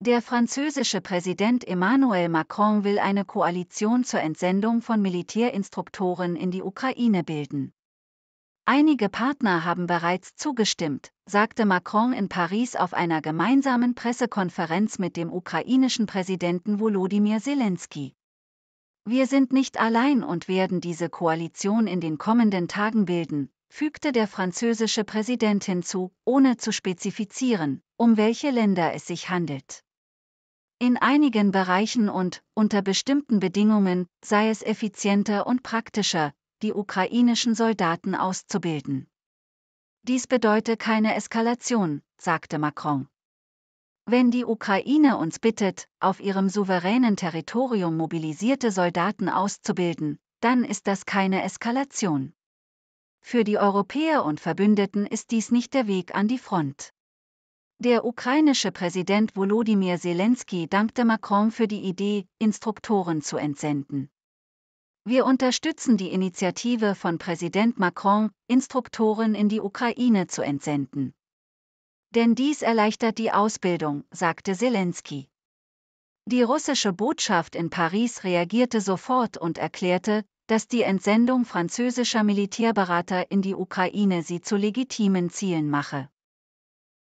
Der französische Präsident Emmanuel Macron will eine Koalition zur Entsendung von Militärinstruktoren in die Ukraine bilden. Einige Partner haben bereits zugestimmt, sagte Macron in Paris auf einer gemeinsamen Pressekonferenz mit dem ukrainischen Präsidenten Volodymyr Zelensky. Wir sind nicht allein und werden diese Koalition in den kommenden Tagen bilden, fügte der französische Präsident hinzu, ohne zu spezifizieren, um welche Länder es sich handelt. In einigen Bereichen und, unter bestimmten Bedingungen, sei es effizienter und praktischer, die ukrainischen Soldaten auszubilden. Dies bedeute keine Eskalation, sagte Macron. Wenn die Ukraine uns bittet, auf ihrem souveränen Territorium mobilisierte Soldaten auszubilden, dann ist das keine Eskalation. Für die Europäer und Verbündeten ist dies nicht der Weg an die Front. Der ukrainische Präsident Volodymyr Zelensky dankte Macron für die Idee, Instruktoren zu entsenden. Wir unterstützen die Initiative von Präsident Macron, Instruktoren in die Ukraine zu entsenden. Denn dies erleichtert die Ausbildung, sagte Zelensky. Die russische Botschaft in Paris reagierte sofort und erklärte, dass die Entsendung französischer Militärberater in die Ukraine sie zu legitimen Zielen mache.